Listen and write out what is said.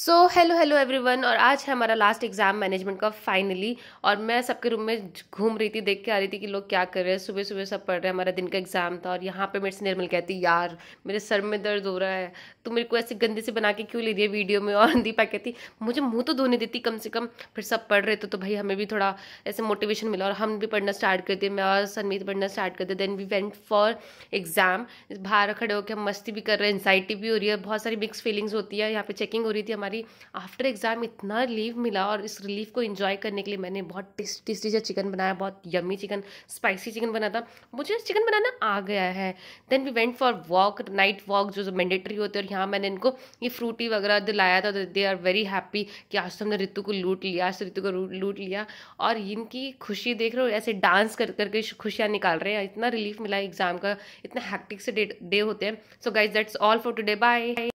so hello hello everyone और आज है हमारा लास्ट एग्ज़ाम मैनेजमेंट का फाइनली और मैं सबके रूम में घूम रही थी देख के आ रही थी कि लोग क्या कर रहे हैं सुबह सुबह सब पढ़ रहे हैं हमारा दिन का एग्ज़ाम था और यहाँ पे मेरे से निर्मल कहती यार मेरे सर में दर्द हो रहा है तो मेरे को ऐसे गंदे से बना के क्यों ले रही है वीडियो में और दीपा कहती मुझे मुँह तो धोने देती कम से कम फिर सब पढ़ रहे थे तो भाई हमें भी थोड़ा ऐसे मोटिवेशन मिला और हम भी पढ़ना स्टार्ट कर दिए मैं और सनमीत पढ़ना स्टार्ट कर दिया then we went for exam बाहर खड़े होकर हम मस्ती भी कर रहे हैं एनजाइटी भी हो रही है बहुत सारी मिक्स फीलिंग्स होती है यहाँ पर चेकिंग हो रही थी हमारी आफ्टर एग्ज़ाम इतना रिलीफ मिला और इस रिलीफ को इन्जॉय करने के लिए मैंने बहुत टेस्टी टेस्टी सा चिकन बनाया बहुत यमी चिकन स्पाइसी चिकन बना था मुझे चिकन बनाना आ गया है then we went for walk night walk जो मैंडेटरी होते हैं और यहाँ मैंने इनको ये फ्रूटी वगैरह दिलाया था दे आर वेरी हैप्पी कि आज तो हमने ऋतु को लूट लिया आज ऋतु तो को लूट लिया और इनकी खुशी देख रहे हो ऐसे डांस कर करके खुशियाँ निकाल रहे हैं इतना रिलीफ मिला एग्ज़ाम का इतना हैक्टिक से डे होते हैं so guys that's all for today bye